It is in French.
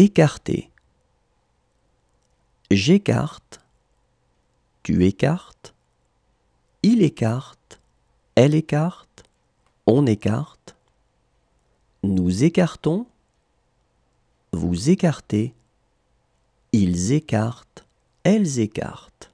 Écarter. J'écarte. Tu écartes. Il écarte. Elle écarte. On écarte. Nous écartons. Vous écartez. Ils écartent. Elles écartent.